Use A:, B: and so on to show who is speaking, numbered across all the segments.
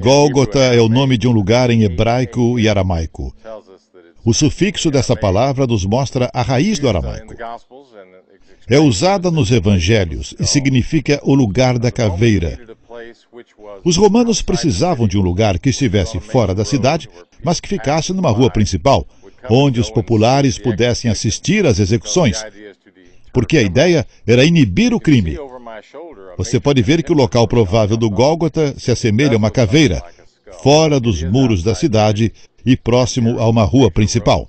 A: Gólgota é o nome de um lugar em hebraico e aramaico. O sufixo dessa palavra nos mostra a raiz do aramaico. É usada nos evangelhos e significa o lugar da caveira. Os romanos precisavam de um lugar que estivesse fora da cidade, mas que ficasse numa rua principal, onde os populares pudessem assistir às execuções, porque a ideia era inibir o crime você pode ver que o local provável do Gólgota se assemelha a uma caveira, fora dos muros da cidade e próximo a uma rua principal.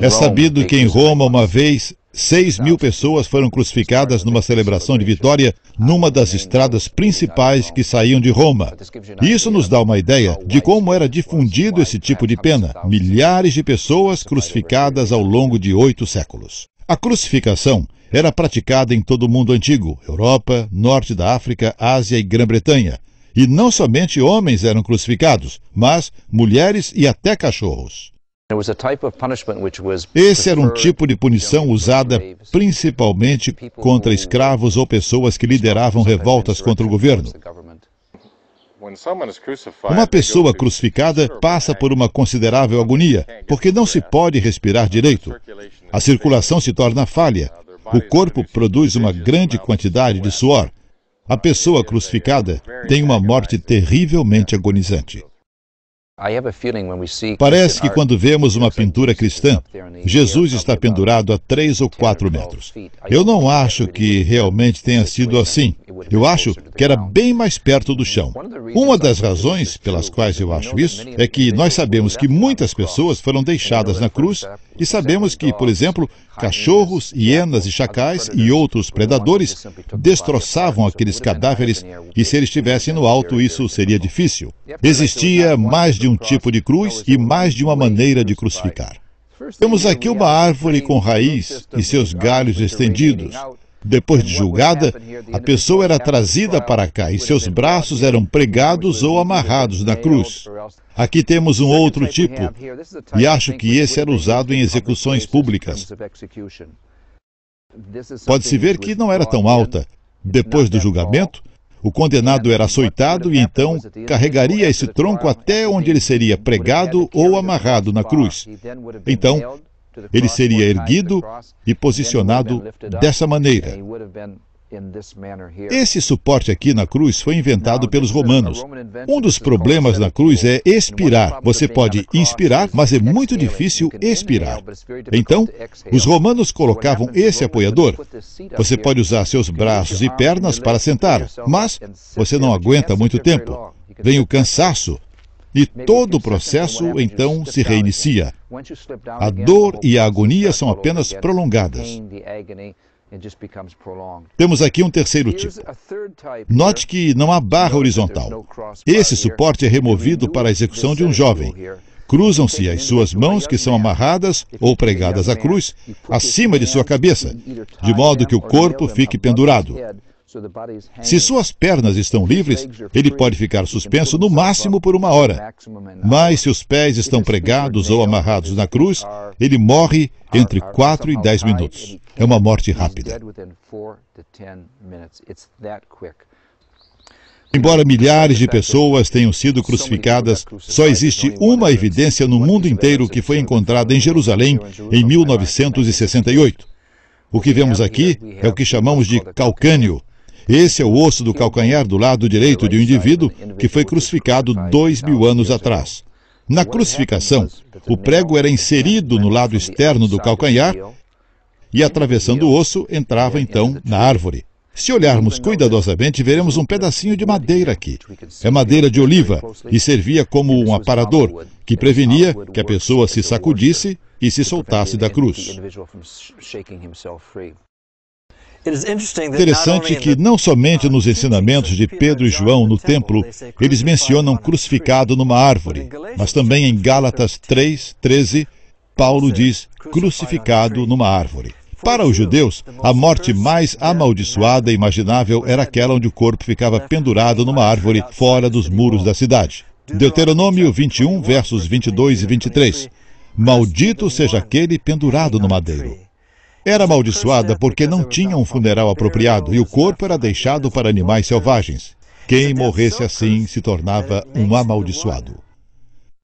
A: É sabido que em Roma, uma vez, 6 mil pessoas foram crucificadas numa celebração de vitória numa das estradas principais que saíam de Roma. Isso nos dá uma ideia de como era difundido esse tipo de pena. Milhares de pessoas crucificadas ao longo de oito séculos. A crucificação era praticada em todo o mundo antigo, Europa, norte da África, Ásia e Grã-Bretanha. E não somente homens eram crucificados, mas mulheres e até cachorros. Esse era um tipo de punição usada principalmente contra escravos ou pessoas que lideravam revoltas contra o governo. Uma pessoa crucificada passa por uma considerável agonia, porque não se pode respirar direito. A circulação se torna falha, o corpo produz uma grande quantidade de suor. A pessoa crucificada tem uma morte terrivelmente agonizante. Parece que quando vemos uma pintura cristã, Jesus está pendurado a três ou quatro metros. Eu não acho que realmente tenha sido assim. Eu acho que era bem mais perto do chão. Uma das razões pelas quais eu acho isso é que nós sabemos que muitas pessoas foram deixadas na cruz e sabemos que, por exemplo, cachorros, hienas e chacais e outros predadores destroçavam aqueles cadáveres e se eles estivessem no alto isso seria difícil. Existia mais de um tipo de cruz e mais de uma maneira de crucificar. Temos aqui uma árvore com raiz e seus galhos estendidos. Depois de julgada, a pessoa era trazida para cá e seus braços eram pregados ou amarrados na cruz. Aqui temos um outro tipo, e acho que esse era usado em execuções públicas. Pode-se ver que não era tão alta. Depois do julgamento, o condenado era açoitado e então carregaria esse tronco até onde ele seria pregado ou amarrado na cruz. Então, ele seria erguido e posicionado dessa maneira. Esse suporte aqui na cruz foi inventado pelos romanos. Um dos problemas na cruz é expirar. Você pode inspirar, mas é muito difícil expirar. Então, os romanos colocavam esse apoiador. Você pode usar seus braços e pernas para sentar, mas você não aguenta muito tempo. Vem o cansaço, e todo o processo então se reinicia. A dor e a agonia são apenas prolongadas. Temos aqui um terceiro tipo. Note que não há barra horizontal. Esse suporte é removido para a execução de um jovem. Cruzam-se as suas mãos, que são amarradas ou pregadas à cruz, acima de sua cabeça, de modo que o corpo fique pendurado. Se suas pernas estão livres, ele pode ficar suspenso no máximo por uma hora. Mas se os pés estão pregados ou amarrados na cruz, ele morre entre 4 e 10 minutos. É uma morte rápida. Embora milhares de pessoas tenham sido crucificadas, só existe uma evidência no mundo inteiro que foi encontrada em Jerusalém em 1968. O que vemos aqui é o que chamamos de calcânio, esse é o osso do calcanhar do lado direito de um indivíduo que foi crucificado dois mil anos atrás. Na crucificação, o prego era inserido no lado externo do calcanhar e, atravessando o osso, entrava então na árvore. Se olharmos cuidadosamente, veremos um pedacinho de madeira aqui. É madeira de oliva e servia como um aparador que prevenia que a pessoa se sacudisse e se soltasse da cruz. Interessante que não somente ah, nos ensinamentos de Pedro e João no templo, eles mencionam crucificado numa árvore, mas também em Gálatas 3, 13, Paulo diz crucificado numa árvore. Para os judeus, a morte mais amaldiçoada e imaginável era aquela onde o corpo ficava pendurado numa árvore fora dos muros da cidade. Deuteronômio 21, versos 22 e 23. Maldito seja aquele pendurado no madeiro. Era amaldiçoada porque não tinha um funeral apropriado e o corpo era deixado para animais selvagens. Quem morresse assim se tornava um amaldiçoado.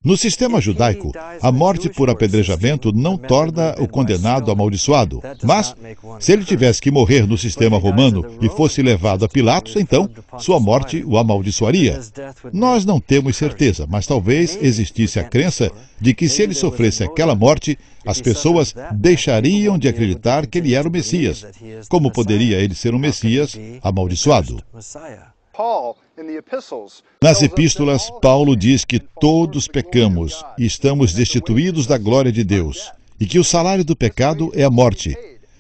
A: No sistema judaico, a morte por apedrejamento não torna o condenado amaldiçoado, mas, se ele tivesse que morrer no sistema romano e fosse levado a Pilatos, então sua morte o amaldiçoaria. Nós não temos certeza, mas talvez existisse a crença de que se ele sofresse aquela morte, as pessoas deixariam de acreditar que ele era o Messias. Como poderia ele ser um Messias amaldiçoado? Nas epístolas, Paulo diz que todos pecamos e estamos destituídos da glória de Deus, e que o salário do pecado é a morte,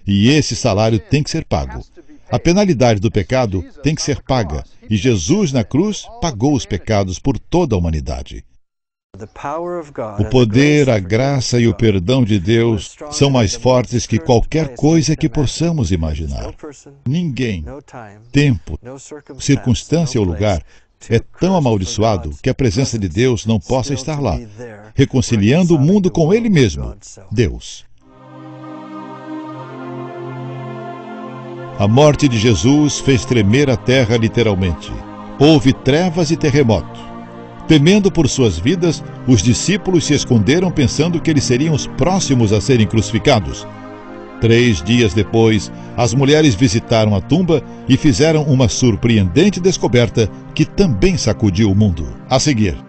A: e esse salário tem que ser pago. A penalidade do pecado tem que ser paga, e Jesus na cruz pagou os pecados por toda a humanidade. O poder, a graça e o perdão de Deus são mais fortes que qualquer coisa que possamos imaginar. Ninguém, tempo, circunstância ou lugar é tão amaldiçoado que a presença de Deus não possa estar lá, reconciliando o mundo com Ele mesmo, Deus. A morte de Jesus fez tremer a terra literalmente. Houve trevas e terremoto. Temendo por suas vidas, os discípulos se esconderam pensando que eles seriam os próximos a serem crucificados. Três dias depois, as mulheres visitaram a tumba e fizeram uma surpreendente descoberta que também sacudiu o mundo. A seguir.